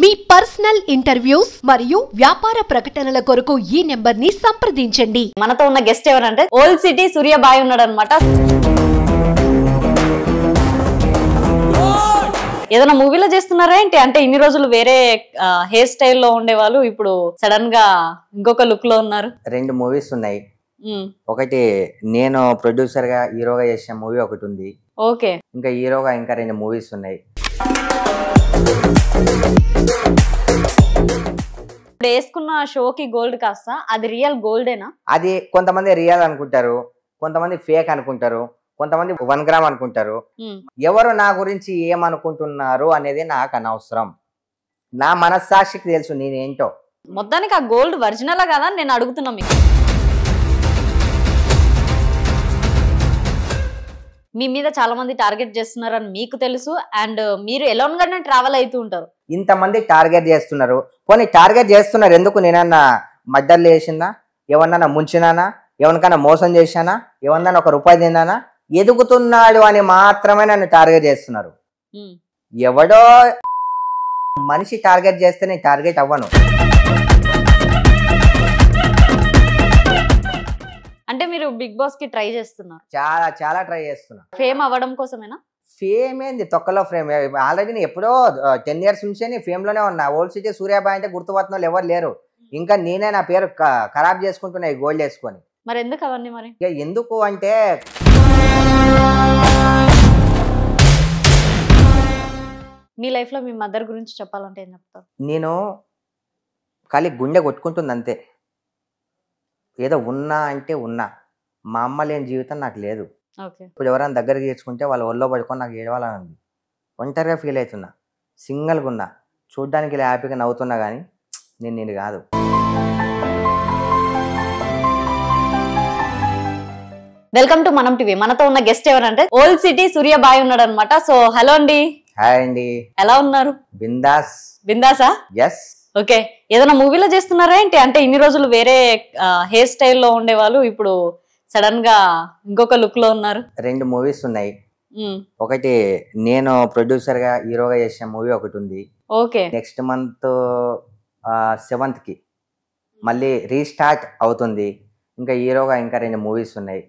మీ personal interviews మరియు వ్యాపార ప్రకటనల కొరకు ఈ నెంబర్ ని సంప్రదించండి మనతో ఉన్న గెస్ట్ ఎవరంటే ఓల్డ్ సిటీ సూర్య బాయ్ ఉన్నాడు అనమాట ఏదైనా మూవీలో చేస్తున్నారా ఏంటి అంటే ఇన్ని రోజులు వేరే హెయిర్ స్టైల్లో ఉండేవాళ్ళు ఇప్పుడు సడన్ గా ఇంకొక లుక్ లో ఉన్నారు రెండు మూవీస్ ఉన్నాయి ఒకటి నేను ప్రొడ్యూసర్ గా హీరోగా చేసిన మూవీ ఒకటి ఉంది ఓకే ఇంకా హీరోగా ఇంకా రెండు మూవీస్ ఉన్నాయి ఇప్పుడు వేసుకున్న షోకి గోల్డ్ కాస్త అది రియల్ గోల్డేనా అది కొంతమంది రియల్ అనుకుంటారు కొంతమంది ఫేక్ అనుకుంటారు కొంతమంది వన్ గ్రామ్ అనుకుంటారు ఎవరు నా గురించి ఏమనుకుంటున్నారు అనేది నాకు అనవసరం నా మనస్సాక్షికి తెలుసు నేనేంటో మొత్తానికి ఆ గోల్డ్ ఒరిజినల్ కదా నేను అడుగుతున్నా మీకు మీ మీద చాలా మంది టార్గెట్ అని మీకు తెలుసు అండ్ మీరు ఎలా గానే ట్రావెల్ అవుతూ ఉంటారు ఇంతమంది టార్గెట్ చేస్తున్నారు పోనీ టార్గెట్ చేస్తున్నారు ఎందుకు నేనన్నా మడ్డర్లు చేసిందా ఎవరినన్నా ముంచినానా ఎవరికైనా మోసం చేశానా ఎవరినైనా ఒక రూపాయి తిన్నానా ఎదుగుతున్నాడు అని మాత్రమే నన్ను టార్గెట్ చేస్తున్నారు ఎవడో మనిషి టార్గెట్ చేస్తే నేను టార్గెట్ అవ్వను అంటే మీరు బిగ్ బాస్ కి ట్రై చేస్తున్నారు చాలా చాలా ట్రై చేస్తున్నారు ఫేమ్ అవ్వడం కోసమేనా ఫేమ్ ఏంది తొక్కలో ఫ్రేమ్ ఆల్రెడీ నేను ఎప్పుడో టెన్ ఇయర్స్ నుంచి నేను ఫేమ్ లోనే ఉన్నా ఓల్డ్ సిటీ సూర్యాబాయ్ అంటే గుర్తుపట్టిన వాళ్ళు ఎవరు లేరు ఇంకా నేనే నా పేరు ఖరాబ్ చేసుకుంటున్నా ఈ గోల్డ్ వేసుకొని మరి ఎందుకు అవన్నీ మరి ఎందుకు అంటే మీ లైఫ్ లో మీ మదర్ గురించి చెప్పాలంటే ఏం నేను ఖాళీ గుండె కొట్టుకుంటుంది అంతే ఏదో ఉన్నా అంటే ఉన్నా మా అమ్మ లేని జీవితం నాకు లేదు ఇప్పుడు ఎవరైనా దగ్గరికి తీర్చుకుంటే వాళ్ళ ఒళ్ళో పడుకొని నాకు ఏడవాలని ఉంది ఒంటరిగా ఫీల్ అవుతున్నా సింగిల్గా ఉన్నా చూడ్డానికి హ్యాపీగా నవ్వుతున్నా కానీ నేను నేను కాదు వెల్కమ్ టు మనం టీవీ మనతో ఉన్న గెస్ట్ ఎవరంటే ఓల్డ్ సిటీ సూర్య బాయ్ ఉన్నాడు అనమాట సో హలో అండి హాయ్ అండి ఎలా ఉన్నారు బిందాస్ బిందాసా ఎస్ ఓకే ఏదైనా మూవీలో చేస్తున్నారా ఏంటి అంటే ఇన్ని రోజులు వేరే హెయిర్ స్టైల్లో ఉండేవాళ్ళు ఇప్పుడు సడన్ గా ఇంకొక లుక్ లో ఉన్నారు రెండు మూవీస్ ఉన్నాయి ఒకటి నేను ప్రొడ్యూసర్ గా హీరోగా చేసిన మూవీ ఒకటి ఉంది ఓకే నెక్స్ట్ మంత్ సెవెంత్ కి మళ్ళీ రీస్టార్ట్ అవుతుంది ఇంకా హీరోగా ఇంకా రెండు మూవీస్ ఉన్నాయి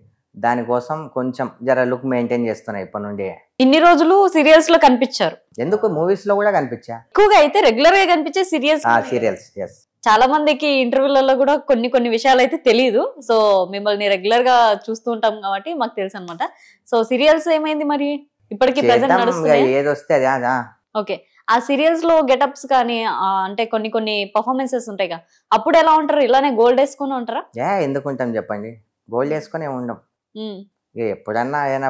దానికోసం కొంచెం జర లుక్ మెయింటైన్ చేస్తున్నాయి ఇప్పటి నుండి ఇన్ని రోజులు సీరియల్స్ లో కనిపించారు ఎందుకు మూవీస్ లో కూడా కనిపించా ఎక్కువగా అయితే రెగ్యులర్ గా కనిపించే సీరియల్స్ సీరియల్స్ ఎస్ చాలా మందికి ఇంటర్వ్యూలలో కూడా కొన్ని కొన్ని విషయాలు అయితే తెలియదు సో మిమ్మల్ని రెగ్యులర్ గా చూస్తూ ఉంటాం కాబట్టి మాకు తెలుసు అనమాట సో సీరియల్స్ ఏమైంది మరి ఇప్పటికి నడుస్తుంది ఓకే ఆ సీరియల్స్ లో గెటప్స్ కానీ అంటే కొన్ని కొన్ని పర్ఫార్మెన్సెస్ ఉంటాయి కదా అప్పుడు ఎలా ఉంటారు ఇలానే గోల్డ్ వేసుకుని ఉంటారా ఎందుకు ఉంటాం చెప్పండి గోల్డ్ వేసుకుని ఉండం ఎప్పుడన్నా ఏదైనా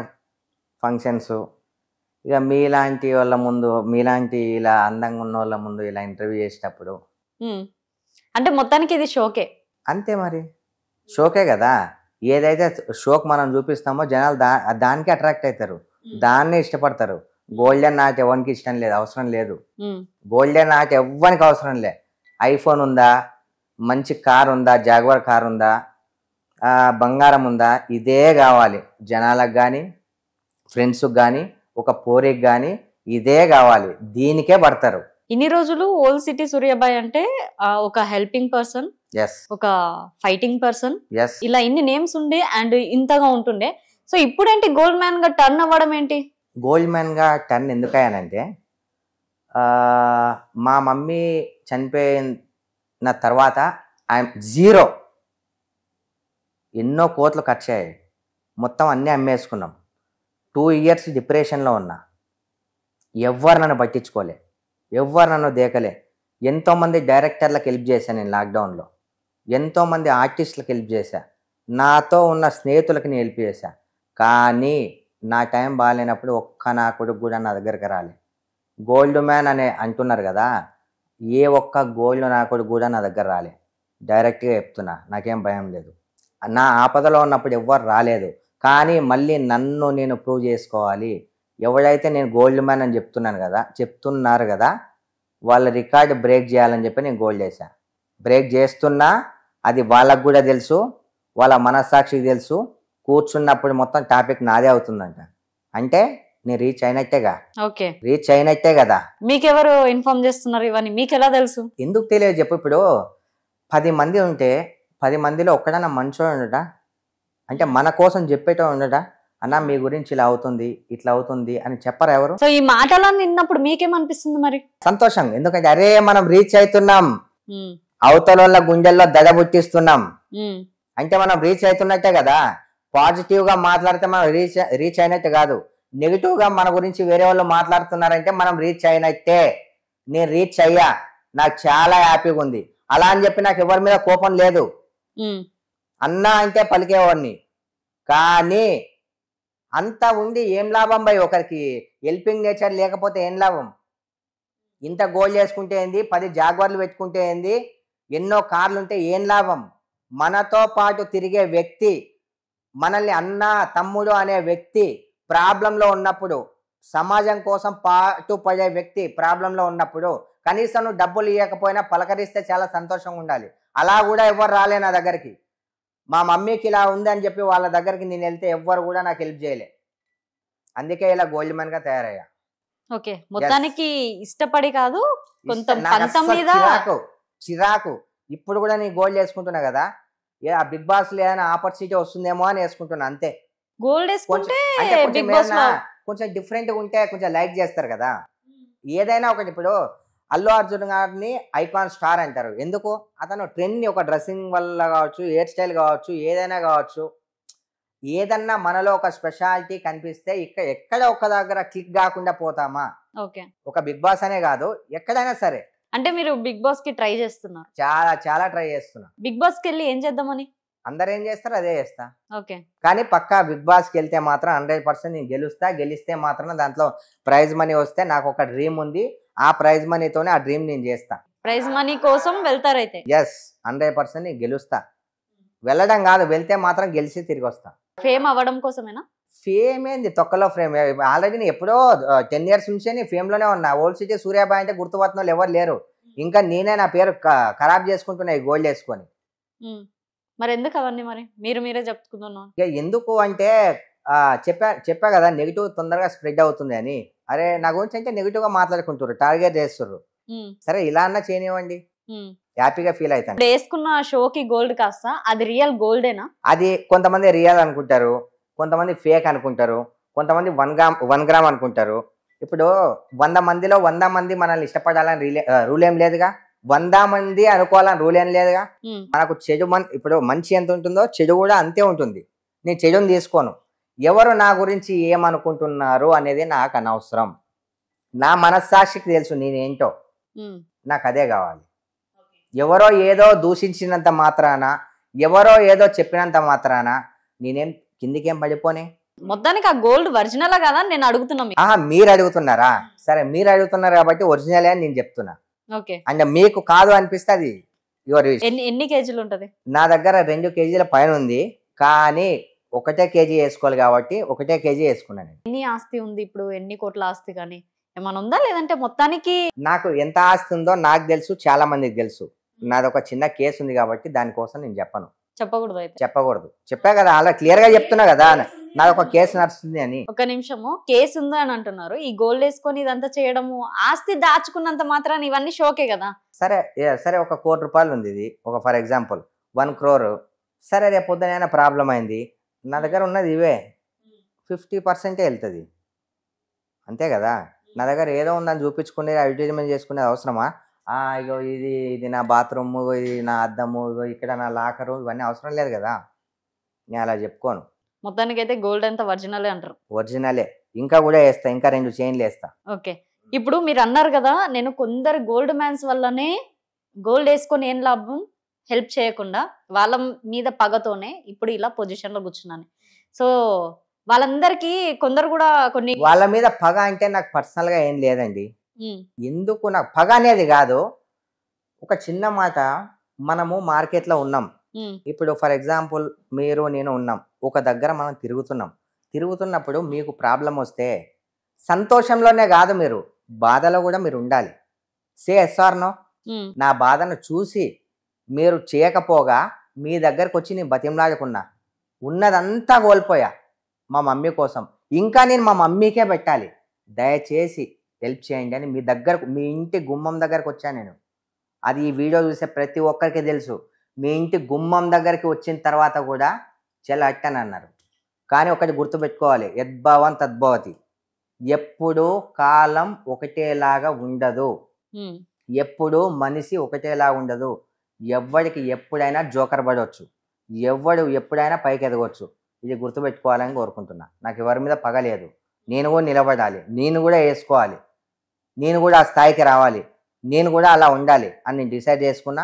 ఫంక్షన్స్ ఇక మీలాంటి వాళ్ళ ముందు మీలాంటి ఇలా అందంగా ఉన్న వాళ్ళ ముందు ఇలా ఇంటర్వ్యూ చేసేటప్పుడు అంటే మొత్తానికి ఇది షోకే అంతే మరి షోకే కదా ఏదైతే షోక్ మనం చూపిస్తామో జనాలు దా దానికి అట్రాక్ట్ అవుతారు దాన్నే ఇష్టపడతారు గోల్డెన్ నాట్ ఎవరికి ఇష్టం లేదు అవసరం లేదు గోల్డెన్ నాట్ ఎవ్వరికి అవసరం లే ఐఫోన్ ఉందా మంచి కార్ ఉందా జాగ్వర్ కార్ ఉందా బంగారం ఉందా ఇదే కావాలి జనాలకు కానీ ఫ్రెండ్స్కి కానీ ఒక పోరికి కానీ ఇదే కావాలి దీనికే పడతారు ఇన్ని రోజులు ఓల్ సిటీ సూర్యబాయ్ అంటే ఒక హెల్పింగ్ పర్సన్ ఒక ఫైటింగ్ పర్సన్ ఇలా ఇన్ని నేమ్స్ ఉండే అండ్ ఇంతగా ఉంటుండే సో ఇప్పుడేంటి గోల్డ్ మ్యాన్ గా టర్న్ అవ్వడం ఏంటి గోల్డ్ మ్యాన్ గా టర్న్ ఎందుకు అయ్యానంటే మా మమ్మీ చనిపోయిన తర్వాత ఐఎమ్ జీరో ఎన్నో కోట్లు ఖర్చు అయ్యాయి మొత్తం అన్నీ అమ్మేసుకున్నాం టూ ఇయర్స్ డిప్రెషన్లో ఉన్నా ఎవ్వరు నన్ను పట్టించుకోలే ఎవ్వరు నన్ను దేకలే ఎంతోమంది డైరెక్టర్లకు హెల్ప్ చేశాను నేను లాక్డౌన్లో ఎంతోమంది ఆర్టిస్టులకు హెల్ప్ చేశా నాతో ఉన్న స్నేహితులకి నేను హెల్ప్ చేశా కానీ నా టైం బాగాలేనప్పుడు ఒక్క నా కొడుకు కూడా నా దగ్గరికి రాలే గోల్డ్ మ్యాన్ అనే అంటున్నారు కదా ఏ ఒక్క గోల్డ్ నా కొడుకు కూడా నా దగ్గర రాలే డైరెక్ట్గా చెప్తున్నా నాకేం భయం లేదు నా ఆపదలో ఉన్నప్పుడు ఎవ్వరు రాలేదు కానీ మళ్ళీ నన్ను నేను ప్రూవ్ చేసుకోవాలి ఎవడైతే నేను గోల్డ్ మ్యాన్ అని చెప్తున్నాను కదా చెప్తున్నారు కదా వాళ్ళ రికార్డు బ్రేక్ చేయాలని చెప్పి నేను గోల్డ్ చేశాను బ్రేక్ చేస్తున్నా అది వాళ్ళకు కూడా తెలుసు వాళ్ళ మనస్సాక్షికి తెలుసు కూర్చున్నప్పుడు మొత్తం టాపిక్ నాదే అవుతుందంట అంటే నేను రీచ్ అయినట్టేగా ఓకే రీచ్ అయినట్టే కదా మీకెవరు ఇన్ఫార్మ్ చేస్తున్నారు ఇవన్నీ మీకు ఎలా తెలుసు ఎందుకు తెలియదు చెప్పు ఇప్పుడు పది మంది ఉంటే పది మందిలో ఒక్కడన్నా మంచోడు ఉండటా అంటే మన కోసం చెప్పేట ఉండడా అన్న మీ గురించి ఇలా అవుతుంది ఇట్లా అవుతుంది అని చెప్పరు ఎవరు సో ఈ మాటలు విన్నప్పుడు మీకేమనిపిస్తుంది మరి సంతోషం ఎందుకంటే అరే మనం రీచ్ అవుతున్నాం అవతల గుండెల్లో దడబుట్టిస్తున్నాం అంటే మనం రీచ్ అవుతున్నట్టే కదా పాజిటివ్ గా మాట్లాడితే మనం రీచ్ రీచ్ అయినట్టు కాదు నెగిటివ్ గా మన గురించి వేరే వాళ్ళు మాట్లాడుతున్నారంటే మనం రీచ్ అయినట్టే నేను రీచ్ అయ్యా నాకు చాలా హ్యాపీగా ఉంది అలా అని చెప్పి నాకు ఎవరి మీద కోపం లేదు అన్నా అంటే పలికేవాడిని కానీ అంత ఉండి ఏం లాభం భయ్ ఒకరికి హెల్పింగ్ నేచర్ లేకపోతే ఏం లాభం ఇంత గోల్ చేసుకుంటే ఏంది పది జాగ్వర్లు పెట్టుకుంటే ఏంది ఎన్నో కార్లు ఉంటే ఏం లాభం మనతో పాటు తిరిగే వ్యక్తి మనల్ని అన్న తమ్ముడు అనే వ్యక్తి ప్రాబ్లంలో ఉన్నప్పుడు సమాజం కోసం పాటు పడే వ్యక్తి ప్రాబ్లంలో ఉన్నప్పుడు కనీసం డబ్బులు ఇవ్వకపోయినా పలకరిస్తే చాలా సంతోషంగా ఉండాలి అలా కూడా ఎవరు రాలే నా దగ్గరికి మా మమ్మీకి ఇలా ఉందని చెప్పి వాళ్ళ దగ్గరికి నేను వెళ్తే ఎవ్వరు కూడా నాకు హెల్ప్ చేయలే అందుకే ఇలా గోల్డ్ మెన్ గా తయారయ్యా ఓకే మొత్తానికి ఇష్టపడి కాదు చిరాకు చిరాకు ఇప్పుడు కూడా నేను గోల్డ్ వేసుకుంటున్నా కదా ఏ ఆ బిగ్ బాస్ లో ఏదైనా ఆపర్చునిటీ వస్తుందేమో అని వేసుకుంటున్నా అంతే గోల్డ్ కొంచెం డిఫరెంట్ గా ఉంటే కొంచెం లైక్ చేస్తారు కదా hmm. ఏదైనా ఒకటి ఇప్పుడు అల్లు అర్జున్ గారిని ఐకాన్ స్టార్ అంటారు ఎందుకు అతను ట్రెండ్ని ఒక డ్రెస్సింగ్ వల్ల కావచ్చు హెయిర్ స్టైల్ కావచ్చు ఏదైనా కావచ్చు ఏదన్నా మనలో ఒక స్పెషాలిటీ కనిపిస్తే ఇక్కడ ఎక్కడ ఒక దగ్గర క్లిక్ కాకుండా పోతామా ఓకే ఒక బిగ్ బాస్ అనే కాదు ఎక్కడైనా సరే అంటే మీరు బిగ్ బాస్ కి ట్రై చేస్తున్నారు చాలా చాలా ట్రై చేస్తున్నా బిగ్ బాస్ కి వెళ్ళి ఏం చేద్దామని అందరు ఏం చేస్తారు అదే చేస్తా ఓకే కానీ పక్కా బిగ్ బాస్ కి వెళ్తే మాత్రం హండ్రెడ్ పర్సెంట్ నేను గెలుస్తా గెలిస్తే మాత్రం దాంట్లో ప్రైజ్ మనీ వస్తే నాకు ఒక డ్రీమ్ ఉంది ఆ ప్రైజ్ మనీతోనే ఆ డ్రీమ్ నేను చేస్తా ప్రైజ్ మనీ కోసం వెళ్తారైతే ఎస్ హండ్రెడ్ పర్సెంట్ నేను గెలుస్తా వెళ్ళడం కాదు వెళ్తే మాత్రం గెలిచి తిరిగి వస్తా ఫేమ్ అవ్వడం కోసమేనా ఫేమ్ ఏంది తొక్కలో ఫ్రేమ్ ఆల్రెడీ నేను ఎప్పుడో టెన్ ఇయర్స్ నుంచి నేను లోనే ఉన్నా ఓల్డ్ సిటీ సూర్యాబాయ్ అంటే గుర్తుపడుతున్న వాళ్ళు ఎవరు లేరు ఇంకా నేనే నా పేరు ఖరాబ్ చేసుకుంటున్నా ఈ గోల్డ్ వేసుకొని hmm. మరి ఎందుకు అవన్నీ మరి మీరు మీరే చెప్పుకుంటున్నాను ఎందుకు అంటే చెప్పా చెప్పా కదా నెగిటివ్ తొందరగా స్ప్రెడ్ అవుతుంది అని అరే నా గురించి అంటే నెగిటివ్ గా మాట్లాడుకుంటారు టార్గెట్ చేస్తారు సరే ఇలా అన్నా చేయనివ్వండి హ్యాపీగా ఫీల్ అవుతాను వేసుకున్న షోకి గోల్డ్ కాస్త అది రియల్ గోల్డేనా అది కొంతమంది రియల్ అనుకుంటారు కొంతమంది ఫేక్ అనుకుంటారు కొంతమంది వన్ గ్రామ్ వన్ గ్రామ్ అనుకుంటారు ఇప్పుడు వంద మందిలో వంద మంది మనల్ని ఇష్టపడాలని రూల్ ఏం లేదుగా వంద మంది అనుకోవాలని రూల్ ఏం లేదుగా మనకు చెడు మన ఇప్పుడు మంచి ఎంత ఉంటుందో చెడు కూడా అంతే ఉంటుంది నేను చెడుని తీసుకోను ఎవరు నా గురించి ఏమనుకుంటున్నారు అనేది నాకు అనవసరం నా మనస్సాక్షికి తెలుసు నేనేంటో నాకు అదే కావాలి ఎవరో ఏదో దూషించినంత మాత్రాన ఎవరో ఏదో చెప్పినంత మాత్రాన నేనేం కిందికేం పడిపోనే మొత్తానికి ఆ గోల్డ్ ఒరిజినల్ కదా నేను అడుగుతున్నా మీరు అడుగుతున్నారా సరే మీరు అడుగుతున్నారు కాబట్టి ఒరిజినల్ అని నేను చెప్తున్నా ఓకే మీకు కాదు అనిపిస్తే అది ఎన్ని కేజీలు ఉంటది నా దగ్గర రెండు కేజీల పైన ఉంది కానీ ఒకటే కేజీ వేసుకోవాలి కాబట్టి ఒకటే కేజీ వేసుకున్నాను ఎన్ని ఆస్తి ఉంది ఇప్పుడు ఎన్ని కోట్ల ఆస్తి కానీ ఏమైనా ఉందా లేదంటే మొత్తానికి నాకు ఎంత ఆస్తి ఉందో నాకు తెలుసు చాలా మందికి తెలుసు నాది ఒక చిన్న కేసు ఉంది కాబట్టి దానికోసం నేను చెప్పను చెప్పకూడదు చెప్పకూడదు చెప్పా కదా అలా క్లియర్ గా చెప్తున్నా కదా నాది ఒక కేసు నడుస్తుంది అని ఒక నిమిషము కేసు ఉంది అని అంటున్నారు ఈ గోల్డ్ వేసుకొని ఇదంతా చేయడము ఆస్తి దాచుకున్నంత మాత్రాన్ని ఇవన్నీ షోకే కదా సరే సరే ఒక కోటి రూపాయలు ఉంది ఇది ఒక ఫర్ ఎగ్జాంపుల్ వన్ క్రోర్ సరే రేపు పొద్దున ప్రాబ్లం అయింది నా దగ్గర ఉన్నది ఇవే ఫిఫ్టీ పర్సెంటే వెళ్తుంది అంతే కదా నా దగ్గర ఏదో ఉందని చూపించుకునే అడ్వర్టైజ్మెంట్ చేసుకునేది అవసరమా ఇగో ఇది ఇది నా బాత్రూమ్ ఇది నా అద్దము ఇగో ఇక్కడ నా లాకరు ఇవన్నీ అవసరం లేదు కదా నేను అలా చెప్పుకోను మొత్తానికి అయితే గోల్డ్ అంతా ఒరిజినలే అంటారు ఒరిజినలే ఇంకా కూడా వేస్తా ఇంకా రెండు చైన్లు వేస్తా ఓకే ఇప్పుడు మీరు అన్నారు కదా నేను కొందరు గోల్డ్ మ్యాన్స్ వల్లనే గోల్డ్ వేసుకొని ఏం లాభం హెల్ప్ చేయకుండా వాళ్ళ మీద పగతోనే ఇప్పుడు ఇలా పొజిషన్ లో కూర్చున్నాను సో వాళ్ళందరికీ కొందరు కూడా కొన్ని వాళ్ళ మీద పగ అంటే నాకు పర్సనల్ గా ఏం లేదండి ఎందుకు నాకు పగ అనేది కాదు ఒక చిన్న మాట మనము మార్కెట్ లో ఉన్నాం ఇప్పుడు ఫర్ ఎగ్జాంపుల్ మీరు నేను ఉన్నాం ఒక దగ్గర మనం తిరుగుతున్నాం తిరుగుతున్నప్పుడు మీకు ప్రాబ్లం వస్తే సంతోషంలోనే కాదు మీరు బాధలో కూడా మీరు ఉండాలి సే ఎస్ఆర్నో నా బాధను చూసి మీరు చేయకపోగా మీ దగ్గరకు వచ్చి నేను బతిమలాడకున్నా ఉన్నదంతా కోల్పోయా మా మమ్మీ కోసం ఇంకా నేను మా మమ్మీకే పెట్టాలి దయచేసి హెల్ప్ చేయండి అని మీ దగ్గర మీ ఇంటి గుమ్మం దగ్గరకు వచ్చాను నేను అది ఈ వీడియో చూసే ప్రతి ఒక్కరికి తెలుసు మీ ఇంటి గుమ్మం దగ్గరికి వచ్చిన తర్వాత కూడా చెల్లట్టని అన్నారు కానీ ఒకటి గుర్తుపెట్టుకోవాలి యద్భవం తద్భవతి ఎప్పుడు కాలం ఒకటేలాగా ఉండదు ఎప్పుడు మనిషి ఒకటేలాగా ఉండదు ఎవరికి ఎప్పుడైనా జోకర్ పడవచ్చు ఎవడు ఎప్పుడైనా పైకి ఎదగవచ్చు ఇది గుర్తుపెట్టుకోవాలని కోరుకుంటున్నా నాకు ఎవరి మీద పగలేదు నేను కూడా నిలబడాలి నేను కూడా వేసుకోవాలి నేను కూడా ఆ స్థాయికి రావాలి నేను కూడా అలా ఉండాలి అని నేను డిసైడ్ చేసుకున్నా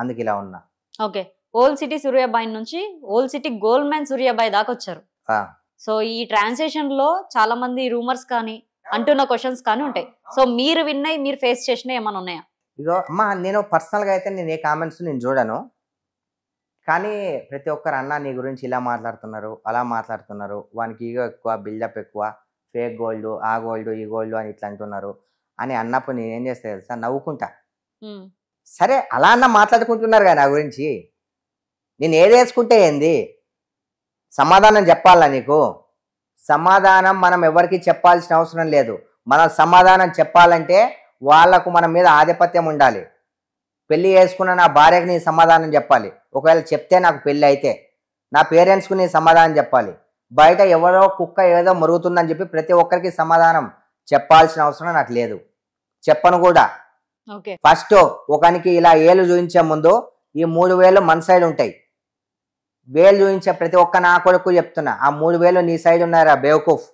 అందుకు ఇలా ఉన్నా ఓకే ఓల్ సిటీ సూర్యాబాయి నుంచి old city gold man Suryabai దాకా వచ్చారు సో ఈ ట్రాన్సాక్షన్ లో చాలా మంది రూమర్స్ కానీ అంటున్న క్వశ్చన్స్ కానీ ఉంటాయి సో మీరు విన్నాయి మీరు ఫేస్ చేసినవి ఏమైనా ఉన్నాయా ఇదో అమ్మ నేను పర్సనల్గా అయితే నేను ఏ కామెంట్స్ నేను చూడను కానీ ప్రతి ఒక్కరు అన్న నీ గురించి ఇలా మాట్లాడుతున్నారు అలా మాట్లాడుతున్నారు వానికి ఈగో ఎక్కువ బిల్డప్ ఎక్కువ ఫేక్ గోల్డ్ ఆ గోల్డ్ ఈ గోల్డ్ అని ఇట్లా అంటున్నారు అని అన్నప్పుడు నేను ఏం చేస్తా తెలుసా నవ్వుకుంటా సరే అలా అన్న మాట్లాడుకుంటున్నారు కదా నా గురించి నేను ఏది వేసుకుంటే ఏంది సమాధానం చెప్పాలా నీకు సమాధానం మనం ఎవరికి చెప్పాల్సిన అవసరం లేదు మనం సమాధానం చెప్పాలంటే వాళ్లకు మన మీద ఆధిపత్యం ఉండాలి పెళ్లి చేసుకున్న నా భార్యకు నీ సమాధానం చెప్పాలి ఒకవేళ చెప్తే నాకు పెళ్ళి అయితే నా పేరెంట్స్కు నీ సమాధానం చెప్పాలి బయట ఎవరో కుక్క ఏదో మరుగుతుందని చెప్పి ప్రతి ఒక్కరికి సమాధానం చెప్పాల్సిన అవసరం నాకు లేదు చెప్పను కూడా ఫస్ట్ ఒకనికి ఇలా ఏళ్ళు చూపించే ముందు ఈ మూడు వేలు మన సైడ్ ఉంటాయి వేలు చూపించే ప్రతి ఒక్క నా కొడుకు చెప్తున్నా ఆ మూడు వేలు నీ సైడ్ ఉన్నారా బేవకూఫ్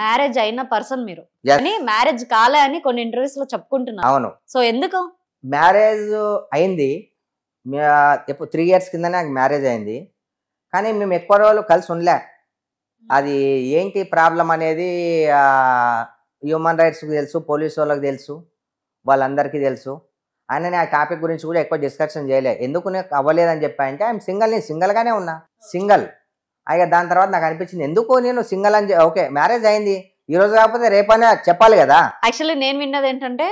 మ్యారేజ్ అయిన పర్సన్ మీరు కానీ మ్యారేజ్ కాలే అని కొన్ని ఇంటర్వ్యూస్ లో చెప్పుకుంటున్నాను అవును సో ఎందుకు మ్యారేజ్ అయింది ఎప్పుడు త్రీ ఇయర్స్ కింద నాకు మ్యారేజ్ అయింది కానీ మేము ఎక్కువ రోజులు కలిసి ఉండలే అది ఏంటి ప్రాబ్లం అనేది హ్యూమన్ రైట్స్కి తెలుసు పోలీసు వాళ్ళకి తెలుసు వాళ్ళందరికీ తెలుసు ఆయన ఆ టాపిక్ గురించి కూడా ఎక్కువ డిస్కషన్ చేయలే ఎందుకు అవ్వలేదని చెప్పా అంటే ఐఎమ్ సింగల్ నేను సింగల్గానే ఉన్నా సింగల్ అయ్యా దాని తర్వాత నాకు అనిపించింది ఎందుకు నేను సింగల్ అని ఓకే మ్యారేజ్ అయింది ఈ రోజు కాకపోతే రేపనే చెప్పాలి కదా యాక్చువల్లీ నేను విన్నది ఏంటంటే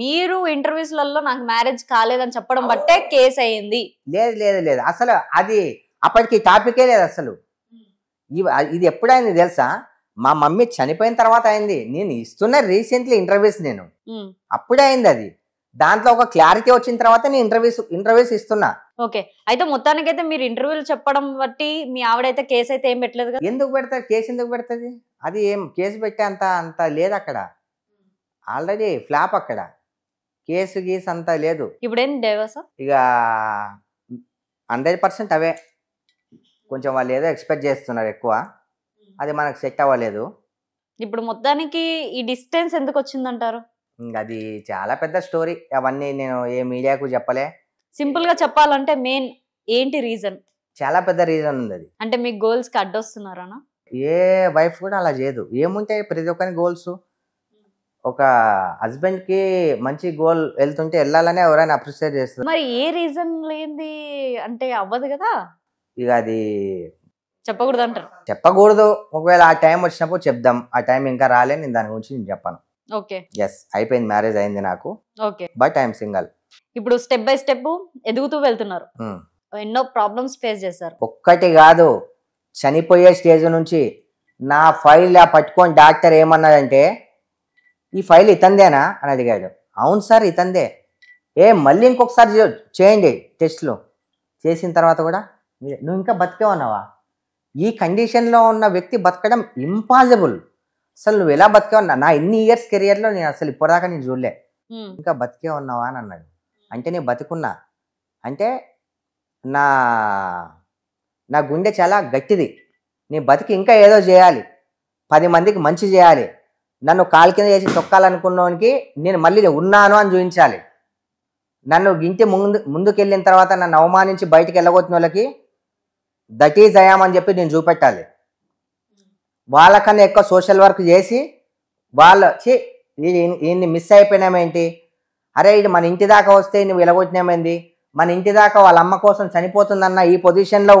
మీరు ఇంటర్వ్యూస్ లలో నాకు మ్యారేజ్ కాలేదని చెప్పడం బట్టే కేసు అయింది లేదు లేదు లేదు అసలు అది అప్పటికి టాపికే లేదు అసలు ఇది ఎప్పుడైంది తెలుసా మా మమ్మీ చనిపోయిన తర్వాత అయింది నేను ఇస్తున్న రీసెంట్లీ ఇంటర్వ్యూస్ నేను అప్పుడే అయింది అది దాంట్లో ఒక క్లారిటీ వచ్చిన తర్వాత నేను ఇంటర్వ్యూస్ ఇంటర్వ్యూస్ ఇస్తున్నా ఓకే అయితే మొత్తానికైతే మీరు ఇంటర్వ్యూలు చెప్పడం బట్టి మీ ఆవిడైతే కేసు అయితే ఏం పెట్టలేదు ఎందుకు పెడతారు కేసు ఎందుకు పెడుతుంది అది ఏం కేసు పెట్టే అంత అంత లేదు అక్కడ ఆల్రెడీ ఫ్లాప్ అక్కడ కేసు గీస్ అంత లేదు ఇప్పుడేం డైవర్స్ ఇక హండ్రెడ్ పర్సెంట్ అవే కొంచెం వాళ్ళు ఏదో ఎక్స్పెక్ట్ చేస్తున్నారు ఎక్కువ అది మనకు సెట్ అవ్వలేదు ఇప్పుడు మొత్తానికి ఈ డిస్టెన్స్ ఎందుకు వచ్చిందంటారు అది చాలా పెద్ద స్టోరీ అవన్నీ నేను ఏ మీడియాకు చెప్పలే సింపుల్ గా చెప్పాలంటే మెయిన్ ఏంటి రీజన్ చాలా పెద్ద రీజన్ ఉంది అది అంటే మీ గోల్స్ కి అడ్డొస్తున్నారా ఏ వైఫ్ కూడా అలా చేయదు ఏముంటాయి ప్రతి ఒక్కరి గోల్స్ ఒక హస్బెండ్ కి మంచి గోల్ వెళ్తుంటే వెళ్ళాలని ఎవరైనా అప్రిషియేట్ చేస్తారు మరి ఏ రీజన్ లేని అంటే అవ్వదు కదా ఇక అది చెప్పకూడదు అంటారు చెప్పకూడదు ఒకవేళ ఆ టైం వచ్చినప్పుడు చెప్దాం ఆ టైం ఇంకా రాలేదు నేను దాని గురించి నేను చెప్పాను ఓకే ఎస్ అయిపోయింది మ్యారేజ్ అయింది నాకు ఓకే బట్ ఐఎమ్ సింగల్ ఇప్పుడు స్టెప్ బై స్టెప్ ఎదుగుతూ వెళ్తున్నారు hmm. ఎన్నో ప్రాబ్లమ్స్ ఫేస్ చేశారు ఒక్కటి కాదు చనిపోయే స్టేజ్ నుంచి నా ఫైల్ పట్టుకొని డాక్టర్ ఏమన్నాదంటే ఈ ఫైల్ ఇతందేనా అని అడిగాడు అవును సార్ ఇతందే ఏ మళ్ళీ ఇంకొకసారి చేయండి టెస్ట్లు చేసిన తర్వాత కూడా నువ్వు ఇంకా బతికే ఉన్నావా ఈ కండిషన్లో ఉన్న వ్యక్తి బతకడం ఇంపాసిబుల్ అసలు నువ్వు ఎలా బతికే ఉన్నా నా ఎన్ని ఇయర్స్ కెరియర్లో నేను అసలు ఇప్పటిదాకా నేను చూడలే ఇంకా బతికే ఉన్నావా అని అన్నాడు అంటే నేను బతుకున్నా అంటే నా నా గుండె చాలా గట్టిది నేను బతికి ఇంకా ఏదో చేయాలి పది మందికి మంచి చేయాలి నన్ను కాలు కింద చేసి తొక్కాలనుకున్నవానికి నేను మళ్ళీ ఉన్నాను అని చూపించాలి నన్ను ఇంటి ముందు ముందుకెళ్ళిన తర్వాత నన్ను అవమానించి బయటికి వెళ్ళగొట్టిన వాళ్ళకి దట్ ఈజ్ అయామని చెప్పి నేను చూపెట్టాలి వాళ్ళకన్నా ఎక్కువ సోషల్ వర్క్ చేసి వాళ్ళు ఈయన్ని మిస్ అయిపోయినామేంటి అరే ఇది మన ఇంటి దాకా వస్తే నువ్వు ఎలగొచ్చినామేంది మన ఇంటి దాకా వాళ్ళ అమ్మ కోసం చనిపోతుందన్న ఈ పొజిషన్లో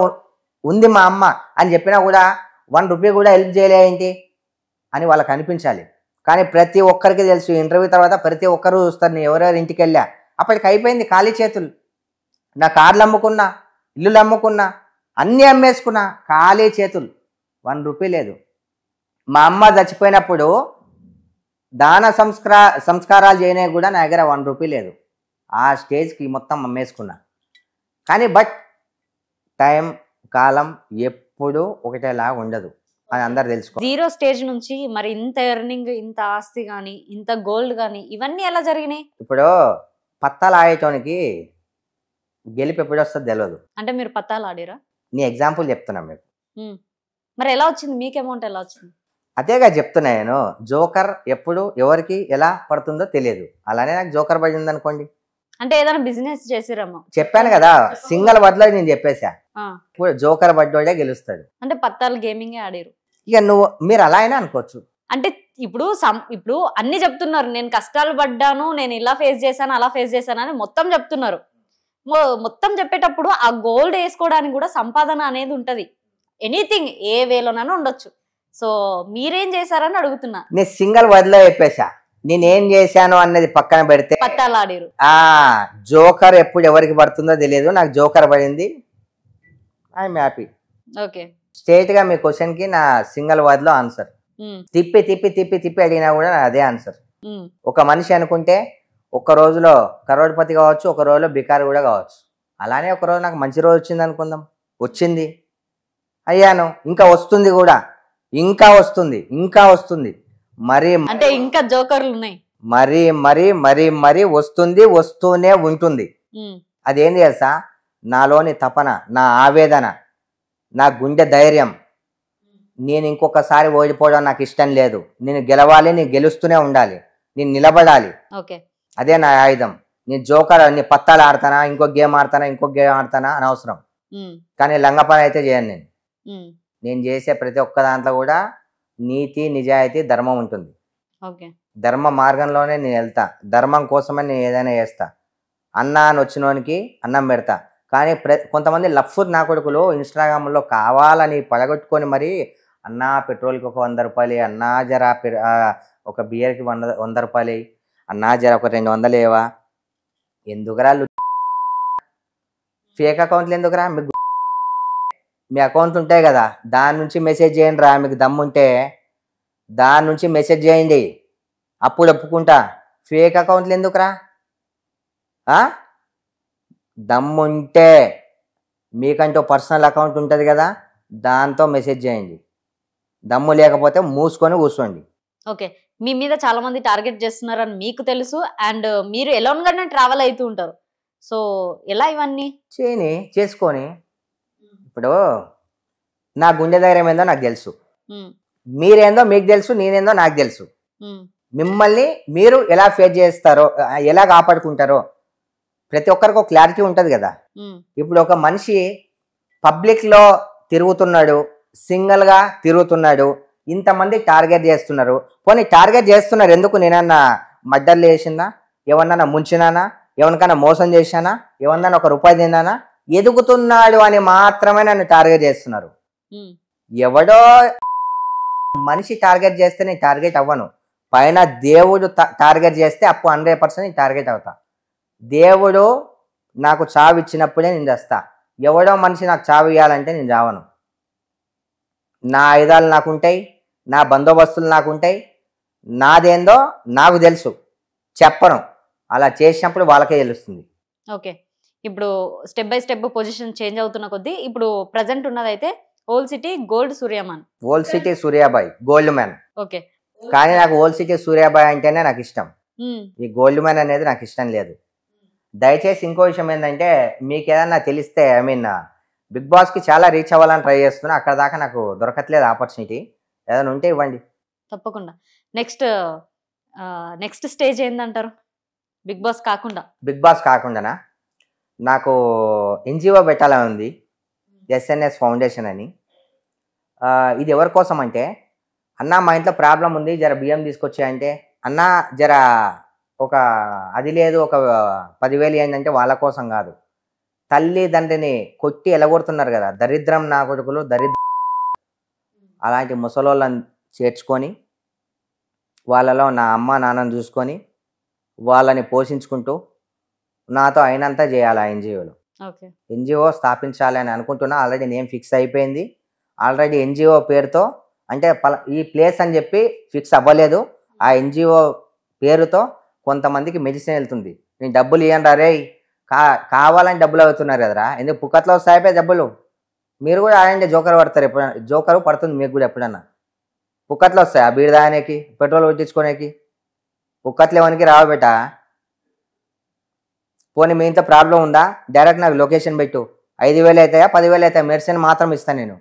ఉంది మా అమ్మ అని చెప్పినా కూడా వన్ రూపీ కూడా హెల్ప్ చేయలే ఏంటి అని వాళ్ళకి అనిపించాలి కానీ ప్రతి ఒక్కరికి తెలుసు ఇంటర్వ్యూ తర్వాత ప్రతి ఒక్కరు చూస్తారు నేను ఎవరెవరు ఇంటికి వెళ్ళా అప్పటికి అయిపోయింది ఖాళీ చేతులు నా కార్లు అమ్ముకున్నా ఇల్లులు అమ్ముకున్నా అన్నీ అమ్మేసుకున్నా ఖాళీ చేతులు వన్ రూపీ లేదు మా అమ్మ చచ్చిపోయినప్పుడు దాన సంస్కార సంస్కారాలు చేయనే కూడా నా దగ్గర వన్ రూపీ లేదు ఆ స్టేజ్కి మొత్తం అమ్మేసుకున్నా కానీ బట్ టైం కాలం ఎప్పుడు ఒకటేలా ఉండదు అని అందరు తెలుసుకో జీరో స్టేజ్ నుంచి మరి ఇంత ఎర్నింగ్ ఇంత ఆస్తి కానీ ఇంత గోల్డ్ కానీ ఇవన్నీ ఎలా జరిగినాయి ఇప్పుడు పత్తాలు ఆడేటానికి గెలిపి ఎప్పుడు వస్తుంది తెలియదు అంటే మీరు పత్తాలు ఆడారా నీ ఎగ్జాంపుల్ చెప్తున్నా మీకు మరి ఎలా వచ్చింది మీకు అమౌంట్ ఎలా వచ్చింది అదేగా చెప్తున్నాను నేను జోకర్ ఎప్పుడు ఎవరికి ఎలా పడుతుందో తెలియదు అలానే నాకు జోకర్ పడి ఉందనుకోండి అంటే ఏదైనా బిజినెస్ చేసిరమ్మా చెప్పాను కదా సింగల్ బదులు నేను చెప్పేసా జోకర్ బడ్డోడే గెలుస్తాడు అంటే పత్తాలు గేమింగ్ ఆడారు ఇక నువ్వు మీరు అలా అయినా అనుకోవచ్చు అంటే ఇప్పుడు ఇప్పుడు అన్ని చెప్తున్నారు నేను కష్టాలు పడ్డాను నేను ఇలా ఫేస్ చేశాను అలా ఫేస్ చేశాను అని మొత్తం చెప్తున్నారు మొత్తం చెప్పేటప్పుడు ఆ గోల్డ్ వేసుకోవడానికి కూడా సంపాదన అనేది ఉంటది ఎనీథింగ్ ఏ వేలోనైనా ఉండొచ్చు సో మీరేం చేశారని అడుగుతున్నా నేను సింగల్ వదిలే చెప్పేశా నేనేం చేశాను అన్నది పక్కన పెడితే ఆ జోకర్ ఎప్పుడు ఎవరికి పడుతుందో తెలియదు నాకు జోకర్ పడింది ఐఎమ్ హ్యాపీ ఓకే స్ట్రేట్ గా మీ క్వశ్చన్ కి నా సింగల్ వర్డ్ లో ఆన్సర్ తిప్పి తిప్పి తిప్పి తిప్పి అడిగినా కూడా అదే ఆన్సర్ ఒక మనిషి అనుకుంటే ఒక రోజులో కరోడ్పతి కావచ్చు ఒక రోజులో బికారు కూడా కావచ్చు అలానే ఒక రోజు నాకు మంచి రోజు వచ్చింది అనుకుందాం వచ్చింది అయ్యాను ఇంకా వస్తుంది కూడా ఇంకా వస్తుంది ఇంకా వస్తుంది మరి అంటే ఇంకా జోకర్లు ఉన్నాయి మరి మరి మరి మరి వస్తుంది వస్తూనే ఉంటుంది అదేంది తెలుసా నాలోని తపన నా ఆవేదన నా గుండె ధైర్యం నేను ఇంకొకసారి ఓడిపోవడం నాకు ఇష్టం లేదు నేను గెలవాలి నేను గెలుస్తూనే ఉండాలి నేను నిలబడాలి అదే నా ఆయుధం నేను జోకర్ నీ పత్తాలు ఆడతానా ఇంకో గేమ్ ఆడతానా ఇంకో గేమ్ ఆడతానా అనవసరం కానీ లంగపన అయితే చేయను నేను నేను చేసే ప్రతి ఒక్క దాంట్లో కూడా నీతి నిజాయితీ ధర్మం ఉంటుంది ఓకే ధర్మ మార్గంలోనే నేను వెళ్తా ధర్మం కోసమే నేను ఏదైనా చేస్తా అన్న అని వచ్చినోనికి అన్నం పెడతా కానీ ప్ర కొంతమంది లఫ్ఫుర్ నా కొడుకులు ఇన్స్టాగ్రామ్లో కావాలని పడగొట్టుకొని మరి అన్న పెట్రోల్కి ఒక వంద రూపాయలు అన్న జర ఒక బియర్కి వంద వంద రూపాయలు అన్న జర ఒక రెండు వందలు ఏవా ఎందుకురా ఫేక్ అకౌంట్లు ఎందుకురా మీకు మీ అకౌంట్ ఉంటాయి కదా దాని నుంచి మెసేజ్ చేయండి రా మీకు దమ్ముంటే దాని నుంచి మెసేజ్ చేయండి అప్పుడు ఒప్పుకుంటా ఫేక్ అకౌంట్లు ఎందుకురా దమ్ముంటే మీకంటూ పర్సనల్ అకౌంట్ ఉంటుంది కదా దాంతో మెసేజ్ చేయండి దమ్ము లేకపోతే మూసుకొని కూర్చోండి ఓకే మీ మీద చాలా మంది టార్గెట్ చేస్తున్నారని మీకు తెలుసు అండ్ మీరు ఎలా గానే ట్రావెల్ అవుతూ ఉంటారు సో ఎలా ఇవన్నీ చేయని చేసుకొని ఇప్పుడు నా గుండె ధైర్యం ఏందో నాకు తెలుసు మీరేందో మీకు తెలుసు నేనేందో నాకు తెలుసు మిమ్మల్ని మీరు ఎలా ఫేస్ చేస్తారో ఎలా కాపాడుకుంటారో ప్రతి ఒక్కరికి ఒక క్లారిటీ ఉంటుంది కదా ఇప్పుడు ఒక మనిషి పబ్లిక్లో తిరుగుతున్నాడు గా తిరుగుతున్నాడు ఇంతమంది టార్గెట్ చేస్తున్నారు పోనీ టార్గెట్ చేస్తున్నారు ఎందుకు నేనన్నా మడ్డర్లు చేసిందా ఏమన్నా ముంచినానా ఎవరికైనా మోసం చేశానా ఎవరినైనా ఒక రూపాయి తిన్నానా ఎదుగుతున్నాడు అని మాత్రమే నన్ను టార్గెట్ చేస్తున్నారు ఎవడో మనిషి టార్గెట్ చేస్తే నేను టార్గెట్ అవ్వను పైన దేవుడు టార్గెట్ చేస్తే అప్పు హండ్రెడ్ పర్సెంట్ టార్గెట్ అవుతా దేవుడు నాకు చావు ఇచ్చినప్పుడే నేను చేస్తా ఎవడో మనిషి నాకు చావు ఇవ్వాలంటే నేను రావను నా ఆయుధాలు నాకుంటాయి నా బందోబస్తులు నాకుంటాయి నాదేందో నాకు తెలుసు చెప్పను అలా చేసినప్పుడు వాళ్ళకే తెలుస్తుంది ఓకే ఇప్పుడు step by step position change అవుతున్న కొద్దీ ఇప్పుడు ప్రజెంట్ ఉన్నదైతే old city gold Suryaman old city Suryabai gold man okay కానీ నాకు ఓల్డ్ సిటీ సూర్యాబాయ్ అంటేనే నాకు ఇష్టం ఈ గోల్డ్ మ్యాన్ అనేది నాకు ఇష్టం లేదు దయచేసి ఇంకో విషయం ఏంటంటే మీకు ఏదన్నా తెలిస్తే ఐ మీన్ బిగ్ బాస్కి చాలా రీచ్ అవ్వాలని ట్రై చేస్తున్నా అక్కడ దాకా నాకు దొరకట్లేదు ఆపర్చునిటీ ఏదైనా ఉంటే ఇవ్వండి తప్పకుండా నెక్స్ట్ నెక్స్ట్ స్టేజ్ ఏందంటారు బిగ్ బాస్ కాకుండా బిగ్ బాస్ కాకుండానా నాకు ఎన్జిఓ పెట్టాలని ఉంది ఎస్ఎన్ఎస్ ఫౌండేషన్ అని ఇది ఎవరి కోసం అంటే అన్న మా ఇంట్లో ప్రాబ్లం ఉంది జర బియ్యం తీసుకొచ్చాయంటే అన్న జర ఒక అది లేదు ఒక పదివేలు ఏంటంటే వాళ్ళ కోసం కాదు తల్లిదండ్రిని కొట్టి ఎలగొడుతున్నారు కదా దరిద్రం నా కొడుకులు దరిద్ర అలాంటి ముసలోళ్ళని చేర్చుకొని వాళ్ళలో నా అమ్మ నాన్నను చూసుకొని వాళ్ళని పోషించుకుంటూ నాతో అయినంత చేయాలి ఆ ఎన్జిఓలో ఎన్జిఓ స్థాపించాలి అని అనుకుంటున్నా ఆల్రెడీ నేమ్ ఫిక్స్ అయిపోయింది ఆల్రెడీ ఎన్జిఓ పేరుతో అంటే ఈ ప్లేస్ అని చెప్పి ఫిక్స్ అవ్వలేదు ఆ ఎన్జిఓ పేరుతో కొంతమందికి మెడిసిన్ వెళ్తుంది నేను డబ్బులు ఇవ్వండి అరే కా కావాలని డబ్బులు అవుతున్నారు కదరా ఎందుకు పుక్కట్లో వస్తాయిపోయి డబ్బులు మీరు కూడా ఆడండి జోకర్ పడతారు ఎప్పుడైనా జోకర్ పడుతుంది మీకు కూడా ఎప్పుడన్నా పుక్కట్లో వస్తాయి ఆ బీడదానికి పెట్రోల్ కొట్టించుకోనేకి పుక్కట్లు ఎవరికి రావబెట్టా పోనీ మీ ఇంత ప్రాబ్లం ఉందా డైరెక్ట్ నాకు లొకేషన్ పెట్టు ఐదు వేలు అవుతాయా పదివేలు అవుతాయా మెడిసిన్ మాత్రం ఇస్తాను నేను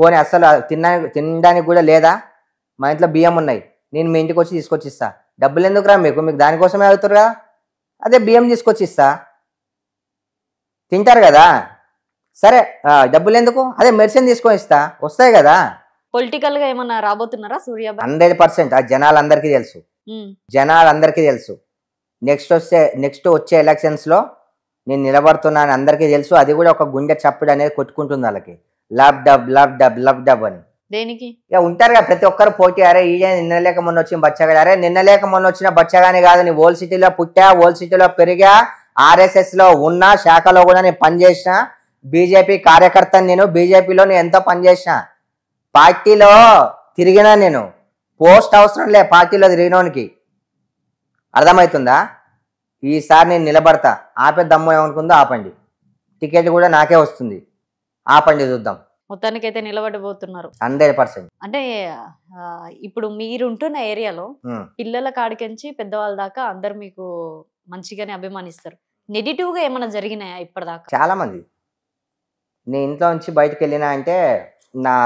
పోనీ అస్సలు తినడానికి తినడానికి కూడా లేదా మా ఇంట్లో బియ్యం ఉన్నాయి నేను మీ ఇంటికి వచ్చి తీసుకొచ్చి ఇస్తా డబ్బులు ఎందుకు రా మీకు మీకు దానికోసమే అవుతారు కదా అదే బియ్యం తీసుకొచ్చి ఇస్తా తింటారు కదా సరే డబ్బులు ఎందుకు అదే మెడిసిన్ తీసుకొని ఇస్తా వస్తాయి కదా పొలిటికల్ గా ఏమన్నా రాబోతున్నారా సూర్య హండ్రెడ్ పర్సెంట్ ఆ జనాలందరికీ తెలుసు జనాలందరికీ తెలుసు నెక్స్ట్ వచ్చే నెక్స్ట్ వచ్చే ఎలక్షన్స్లో నేను నిలబడుతున్నాను అందరికీ తెలుసు అది కూడా ఒక గుండె చప్పుడు అనేది కొట్టుకుంటుంది వాళ్ళకి lub dub lub dub love dub అని దేనికి ఇక ఉంటారు కదా ప్రతి ఒక్కరు పోటీ అరే ఈ నిన్న లేక మొన్న వచ్చిన బచ్చగా అరే నిన్న లేక మొన్న వచ్చిన బచ్చగానే కాదు నీ ఓల్ సిటీలో పుట్టా ఓల్ సిటీలో పెరిగా ఆర్ఎస్ఎస్ లో ఉన్నా శాఖలో కూడా నేను పనిచేసిన బీజేపీ కార్యకర్త నేను బీజేపీలో నేను ఎంతో పనిచేసిన పార్టీలో తిరిగినా నేను పోస్ట్ అవసరం లే పార్టీలో తిరిగినోనికి అర్థమవుతుందా ఈసారి నేను నిలబడతా దమ్ము ఏమనుకుందో ఆపండి టికెట్ కూడా నాకే వస్తుంది ఆపండి చూద్దాం మొత్తానికి అయితే నిలబడబోతున్నారు హండ్రెడ్ పర్సెంట్ అంటే ఇప్పుడు మీరుంటున్న ఏరియాలో పిల్లల కాడికించి పెద్దవాళ్ళ దాకా అందరు మీకు మంచిగానే అభిమానిస్తారు నెగిటివ్ గా ఏమైనా జరిగినాయా ఇప్పటిదాకా చాలా మంది నేను ఇంట్లో నుంచి బయటకు వెళ్ళినా అంటే నా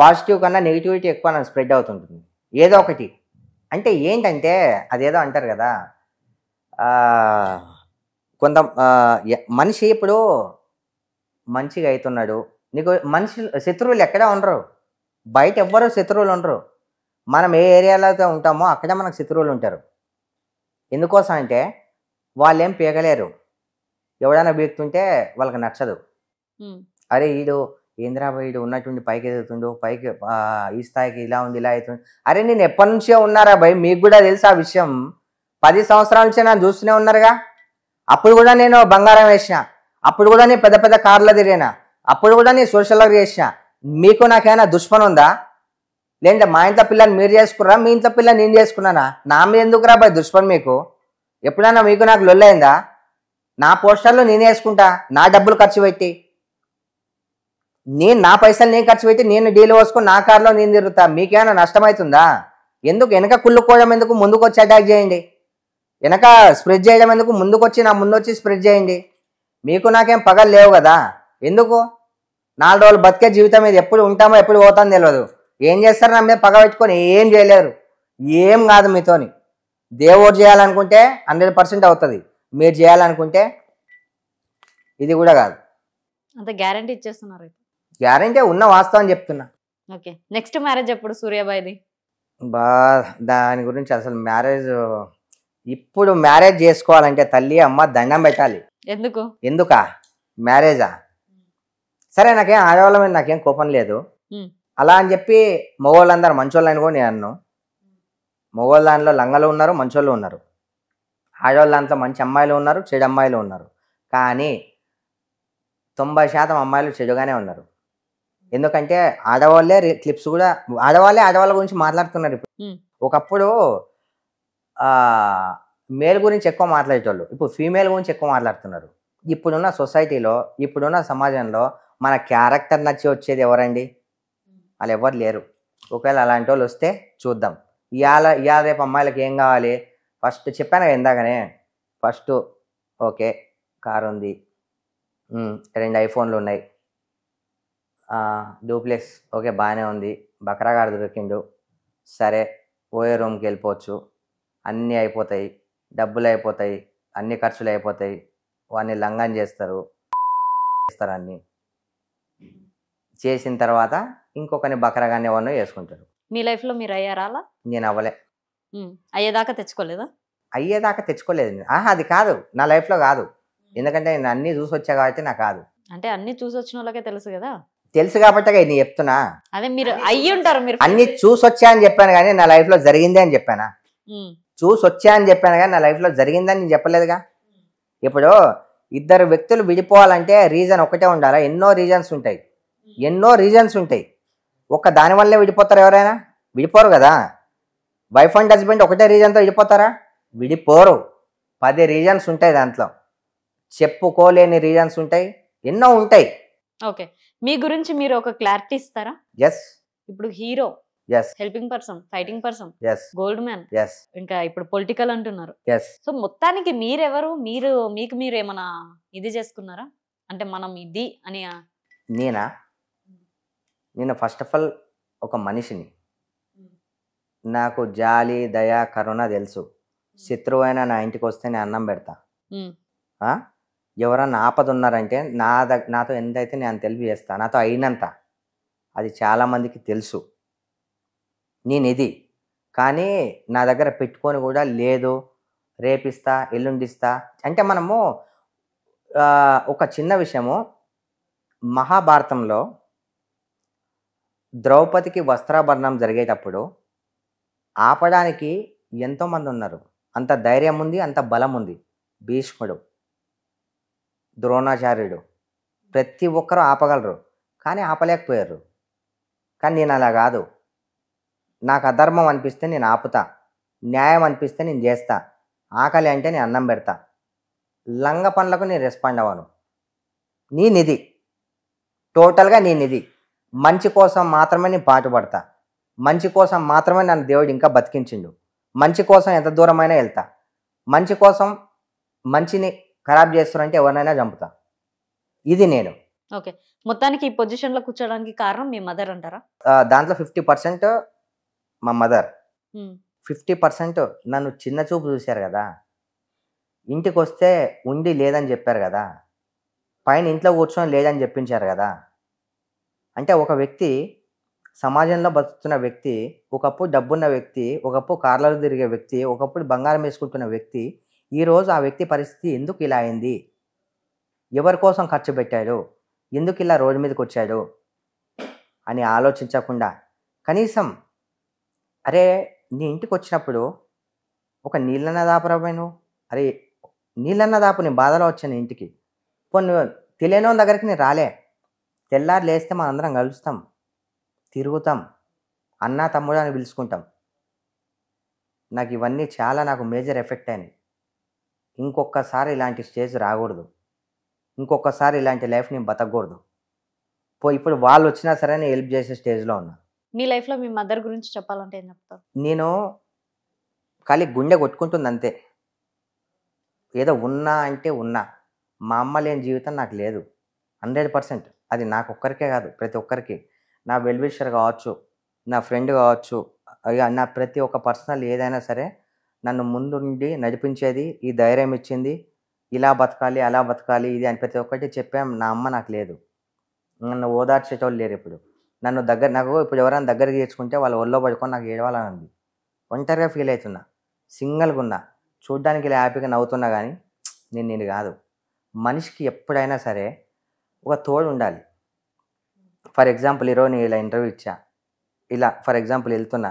పాజిటివ్ కన్నా నెగిటివిటీ ఎక్కువ నాకు స్ప్రెడ్ అవుతుంటుంది ఏదో ఒకటి అంటే ఏంటంటే అదేదో అంటారు కదా కొంత మనిషి ఇప్పుడు మంచిగా అవుతున్నాడు నీకు మనుషులు శత్రువులు ఎక్కడే ఉండరు బయట ఎవ్వరూ శత్రువులు ఉండరు మనం ఏ ఏరియాలో అయితే ఉంటామో అక్కడే మనకు శత్రువులు ఉంటారు ఎందుకోసం అంటే వాళ్ళేం పీగలేరు ఎవడైనా బీక్తుంటే వాళ్ళకి నచ్చదు అరే వీడు ఏంద్రా ఉన్నటువంటి పైకి ఎదుగుతుండో పైకి ఈ స్థాయికి ఇలా ఉంది ఇలా అవుతుంది అరే నేను ఎప్పటి నుంచే ఉన్నారా భయ్ మీకు కూడా తెలుసు ఆ విషయం పది సంవత్సరాల నుంచే నన్ను చూస్తూనే ఉన్నారుగా అప్పుడు కూడా నేను బంగారం వేసిన అప్పుడు కూడా నేను పెద్ద పెద్ద కార్లు తిరిగిన అప్పుడు కూడా నేను సోషల్ వర్క్ చేసిన మీకు నాకేమైనా దుష్మన్ ఉందా లేదంటే మా ఇంట్లో పిల్లని మీరు చేసుకున్నారా మీ ఇంట్లో పిల్లని నేను చేసుకున్నానా నా మీద ఎందుకు రా భయ్ దుష్మన్ మీకు ఎప్పుడైనా మీకు నాకు లొల్లైందా నా పోస్టర్లో నేను వేసుకుంటా నా డబ్బులు ఖర్చు పెట్టి నేను నా పైసలు నేను ఖర్చు పెట్టి నేను డీల్ పోసుకొని నా కారులో నేను తిరుగుతా మీకేమైనా నష్టమవుతుందా ఎందుకు వెనక కుళ్ళుకోవడం ఎందుకు ముందుకు వచ్చి అటాక్ చేయండి వెనక స్ప్రెడ్ చేయడం ఎందుకు ముందుకు వచ్చి నా ముందు వచ్చి స్ప్రెడ్ చేయండి మీకు నాకేం పగలు లేవు కదా ఎందుకు నాలుగు రోజులు బతికే జీవితం మీద ఎప్పుడు ఉంటామో ఎప్పుడు పోతామో తెలియదు ఏం చేస్తారు నా మీద పగ పెట్టుకొని ఏం చేయలేరు ఏం కాదు మీతోని దేవుడు చేయాలనుకుంటే హండ్రెడ్ పర్సెంట్ అవుతుంది మీరు చేయాలనుకుంటే ఇది కూడా కాదు అంత గ్యారంటీ ఇచ్చేస్తున్నారు గ్యారంటీ ఉన్న వాస్తవం చెప్తున్నా ఓకే నెక్స్ట్ మ్యారేజ్ ఎప్పుడు సూర్యబాయిది బా దాని గురించి అసలు మ్యారేజ్ ఇప్పుడు మ్యారేజ్ చేసుకోవాలంటే తల్లి అమ్మ దండం పెట్టాలి ఎందుకు ఎందుకా మ్యారేజా సరే నాకేం ఆడవాళ్ళ మీద నాకేం కోపం లేదు అలా అని చెప్పి మగవాళ్ళందరూ మంచోళ్ళని కూడా నేను అన్ను మగవాళ్ళ దాంట్లో లంగలు ఉన్నారు మంచోళ్ళు ఉన్నారు ఆడవాళ్ళ దాంట్లో మంచి అమ్మాయిలు ఉన్నారు చెడు అమ్మాయిలు ఉన్నారు కానీ తొంభై శాతం అమ్మాయిలు చెడుగానే ఉన్నారు ఎందుకంటే ఆడవాళ్ళే క్లిప్స్ కూడా ఆడవాళ్ళే ఆడవాళ్ళ గురించి మాట్లాడుతున్నారు ఇప్పుడు ఒకప్పుడు ఆ మేల్ గురించి ఎక్కువ మాట్లాడేటోళ్ళు ఇప్పుడు ఫీమేల్ గురించి ఎక్కువ మాట్లాడుతున్నారు ఇప్పుడున్న సొసైటీలో ఇప్పుడున్న సమాజంలో మన క్యారెక్టర్ నచ్చి వచ్చేది ఎవరండి వాళ్ళు ఎవరు లేరు ఒకవేళ అలాంటి వాళ్ళు వస్తే చూద్దాం ఇవాళ ఇవాళ రేపు అమ్మాయిలకు ఏం కావాలి ఫస్ట్ చెప్పాను ఇందాకనే ఫస్ట్ ఓకే కారు ఉంది రెండు ఐఫోన్లు ఉన్నాయి డూప్లెక్స్ ఓకే బాగానే ఉంది బక్రాగాడు దొరికిండు సరే ఓయే రూమ్కి వెళ్ళిపోవచ్చు అన్నీ అయిపోతాయి డబ్బులు అయిపోతాయి అన్ని ఖర్చులు అయిపోతాయి వాడిని లంగం చేస్తారు చేస్తారు అన్నీ చేసిన తర్వాత ఇంకొకరిని బకరగానే ఎవరినో వేసుకుంటారు మీ లైఫ్లో మీరు అయ్యారా నేను అవ్వలే అయ్యేదాకా తెచ్చుకోలేదా అయ్యేదాకా తెచ్చుకోలేదు ఆహా అది కాదు నా లైఫ్లో కాదు ఎందుకంటే నేను అన్నీ చూసి వచ్చా కాబట్టి నాకు కాదు అంటే అన్ని చూసి వచ్చిన వాళ్ళకే తెలుసు కదా తెలుసు కాబట్టి నేను చెప్తున్నా అదే మీరు అయ్యి ఉంటారు మీరు అన్ని చూసొచ్చా అని చెప్పాను కానీ నా లైఫ్ లో జరిగిందే అని చెప్పానా చూసొచ్చా అని చెప్పాను కానీ నా లైఫ్ లో జరిగిందని నేను చెప్పలేదుగా ఇప్పుడు ఇద్దరు వ్యక్తులు విడిపోవాలంటే రీజన్ ఒకటే ఉండాలా ఎన్నో రీజన్స్ ఉంటాయి ఎన్నో రీజన్స్ ఉంటాయి ఒక దాని వల్లే విడిపోతారు ఎవరైనా విడిపోరు కదా వైఫ్ అండ్ హస్బెండ్ ఒకటే రీజన్తో విడిపోతారా విడిపోరు పది రీజన్స్ ఉంటాయి దాంట్లో చెప్పుకోలేని రీజన్స్ ఉంటాయి ఎన్నో ఉంటాయి ఓకే మీ గురించి మీరు ఒక క్లారిటీ ఇస్తారా ఎస్ ఇప్పుడు hero yes helping person fighting person yes gold man yes ఇంకా ఇప్పుడు పొలిటికల్ అంటున్నారు ఎస్ సో మొత్తానికి మీరెవరు మీరు మీకు మీరు ఏమైనా ఇది చేసుకున్నారా అంటే మనం ఇది అని నేనా నేను ఫస్ట్ ఆఫ్ ఆల్ ఒక మనిషిని నాకు జాలి దయా కరుణ తెలుసు శత్రువైన నా ఇంటికి వస్తే నేను అన్నం పెడతా ఎవరన్నా ఆపద ఉన్నారంటే నా ద నాతో ఎంతైతే నేను తెలియజేస్తా నాతో అయినంత అది చాలామందికి తెలుసు నేను ఇది కానీ నా దగ్గర పెట్టుకొని కూడా లేదు రేపిస్తా ఎల్లుండిస్తా అంటే మనము ఒక చిన్న విషయము మహాభారతంలో ద్రౌపదికి వస్త్రాభరణం జరిగేటప్పుడు ఆపడానికి ఎంతోమంది ఉన్నారు అంత ధైర్యం ఉంది అంత బలం ఉంది భీష్ముడు ద్రోణాచార్యుడు ప్రతి ఒక్కరూ ఆపగలరు కానీ ఆపలేకపోయారు కానీ నేను అలా కాదు నాకు అధర్మం అనిపిస్తే నేను ఆపుతా న్యాయం అనిపిస్తే నేను చేస్తా ఆకలి అంటే నేను అన్నం పెడతా లంగ పనులకు నేను రెస్పాండ్ అవ్వను నీ నిధి టోటల్గా నీ నిధి మంచి కోసం మాత్రమే నేను పాటుపడతా మంచి కోసం మాత్రమే నన్ను దేవుడు ఇంకా బతికించిండు మంచి కోసం ఎంత దూరమైనా వెళ్తా మంచి కోసం మంచిని ఖరాబ్ చేస్తారంటే ఎవరినైనా చంపుతా ఇది నేను ఓకే మొత్తానికి ఈ పొజిషన్లో కూర్చోడానికి కారణం మీ మదర్ అంటారా దాంట్లో ఫిఫ్టీ పర్సెంట్ మా మదర్ ఫిఫ్టీ పర్సెంట్ నన్ను చిన్న చూపు చూశారు కదా ఇంటికి వస్తే ఉండి లేదని చెప్పారు కదా పైన ఇంట్లో కూర్చొని లేదని చెప్పించారు కదా అంటే ఒక వ్యక్తి సమాజంలో బతుకుతున్న వ్యక్తి ఒకప్పుడు డబ్బున్న వ్యక్తి ఒకప్పుడు కార్లలో తిరిగే వ్యక్తి ఒకప్పుడు బంగారం వేసుకుంటున్న వ్యక్తి ఈరోజు ఆ వ్యక్తి పరిస్థితి ఎందుకు ఇలా అయింది ఎవరి కోసం ఖర్చు పెట్టాడు ఎందుకు ఇలా రోడ్డు మీదకి వచ్చాడు అని ఆలోచించకుండా కనీసం అరే నీ ఇంటికి వచ్చినప్పుడు ఒక నీళ్ళన్న దాపరమైను అరే నీళ్ళన్న దాపు నేను బాధలో వచ్చాను ఇంటికి పోను తెలియని దగ్గరికి నేను రాలే తెల్లారు లేస్తే మనం అందరం కలుస్తాం తిరుగుతాం అన్న తమ్ముడు అని పిలుచుకుంటాం నాకు ఇవన్నీ చాలా నాకు మేజర్ ఎఫెక్ట్ అయినాయి ఇంకొకసారి ఇలాంటి స్టేజ్ రాకూడదు ఇంకొకసారి ఇలాంటి లైఫ్ నేను బతకూడదు పో ఇప్పుడు వాళ్ళు వచ్చినా సరే నేను హెల్ప్ చేసే స్టేజ్లో ఉన్నా మీ లైఫ్లో మీ మదర్ గురించి చెప్పాలంటే ఏం చెప్తారు నేను ఖాళీ గుండె కొట్టుకుంటుంది అంతే ఏదో ఉన్నా అంటే ఉన్నా మా అమ్మ లేని జీవితం నాకు లేదు హండ్రెడ్ పర్సెంట్ అది నాకు ఒక్కరికే కాదు ప్రతి ఒక్కరికి నా వెల్విషర్ కావచ్చు నా ఫ్రెండ్ కావచ్చు నా ప్రతి ఒక్క పర్సనల్ ఏదైనా సరే నన్ను ముందుండి నడిపించేది ఈ ధైర్యం ఇచ్చింది ఇలా బతకాలి అలా బతకాలి ఇది అని ప్రతి ఒక్కటి చెప్పాం నా అమ్మ నాకు లేదు నన్ను ఓదార్చేటోళ్ళు లేరు ఇప్పుడు నన్ను దగ్గర నాకు ఇప్పుడు ఎవరైనా దగ్గర తీర్చుకుంటే వాళ్ళు ఒళ్ళో పడుకొని నాకు ఏడవాలని ఉంది ఒంటరిగా ఫీల్ అవుతున్నా సింగిల్గా ఉన్నా చూడ్డానికి ఇలా హ్యాపీగా నవ్వుతున్నా కానీ నేను నేను కాదు మనిషికి ఎప్పుడైనా సరే ఒక తోడు ఉండాలి ఫర్ ఎగ్జాంపుల్ ఈరోజు నేను ఇలా ఇంటర్వ్యూ ఇచ్చా ఇలా ఫర్ ఎగ్జాంపుల్ వెళ్తున్నా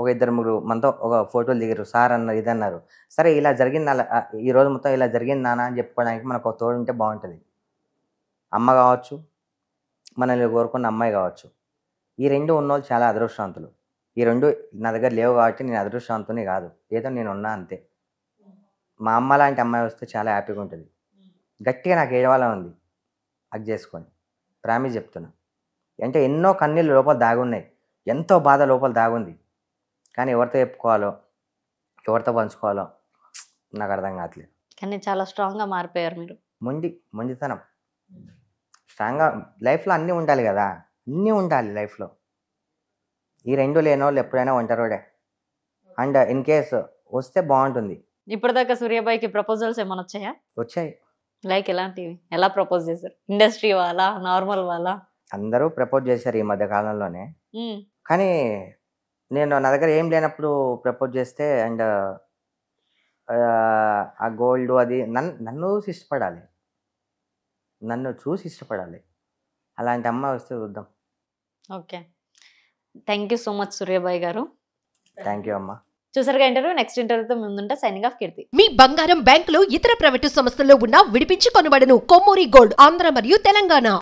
ఒక ఇద్దరు ముగ్గురు మనతో ఒక ఫోటోలు దిగారు సార్ అన్నారు ఇది అన్నారు సరే ఇలా జరిగింది అలా ఈ రోజు మొత్తం ఇలా జరిగింది నాన్న అని చెప్పుకోవడానికి మనకు ఒక తోడు ఉంటే బాగుంటుంది అమ్మ కావచ్చు మనల్ని కోరుకున్న అమ్మాయి కావచ్చు ఈ రెండు ఉన్నోళ్ళు చాలా అదృష్టవంతులు ఈ రెండు నా దగ్గర లేవు కాబట్టి నేను అదృష్టవంతుని కాదు ఏదో నేను ఉన్నా అంతే మా అమ్మ లాంటి అమ్మాయి వస్తే చాలా హ్యాపీగా ఉంటుంది గట్టిగా నాకు ఏడవాలని ఉంది అది చేసుకొని ప్రామిస్ చెప్తున్నా అంటే ఎన్నో కన్నీళ్ళు లోపల దాగున్నాయి ఎంతో బాధ లోపల దాగుంది కానీ ఎవరితో చెప్పుకోవాలో ఎవరితో పంచుకోవాలో నాకు అర్థం కావట్లేదు కానీ చాలా స్ట్రాంగ్గా మారిపోయారు మీరు మొండి మొండితనం స్ట్రాంగ్గా లైఫ్లో అన్నీ ఉండాలి కదా అన్నీ ఉండాలి లైఫ్లో ఈ రెండు లేని వాళ్ళు ఎప్పుడైనా ఒంటరోడే అండ్ ఇన్ కేస్ వస్తే బాగుంటుంది ఇప్పటిదాకా సూర్యబాయికి ప్రపోజల్స్ ఏమైనా వచ్చాయా వచ్చాయి లైక్ ఎలాంటివి ఎలా ప్రపోజ్ చేశారు ఇండస్ట్రీ వాళ్ళ నార్మల్ వాళ్ళ అందరూ ప్రపోజ్ చేశారు ఈ మధ్య కాలంలోనే కానీ నేను నా దగ్గర ఏం లేనప్పుడు ప్రపోజ్ చేస్తే అండ్ ఆ గోల్డ్ అది నన్ను నన్ను ఇష్టపడాలి నన్ను చూసి ఇష్టపడాలి అలాంటి అమ్మ వస్తే చూద్దాం okay thank you so much Suryabai గారు థ్యాంక్ యూ అమ్మా చూసారుగా ఇంటర్వ్యూ నెక్స్ట్ ఇంటర్వ్యూతో ముందుంటే సైనింగ్ ఆఫ్ కీర్తి మీ బంగారం బ్యాంకులో ఇతర ప్రైవేటు సంస్థల్లో ఉన్న విడిపించి కొనబడను కొమ్మూరి గోల్డ్ ఆంధ్ర మరియు తెలంగాణ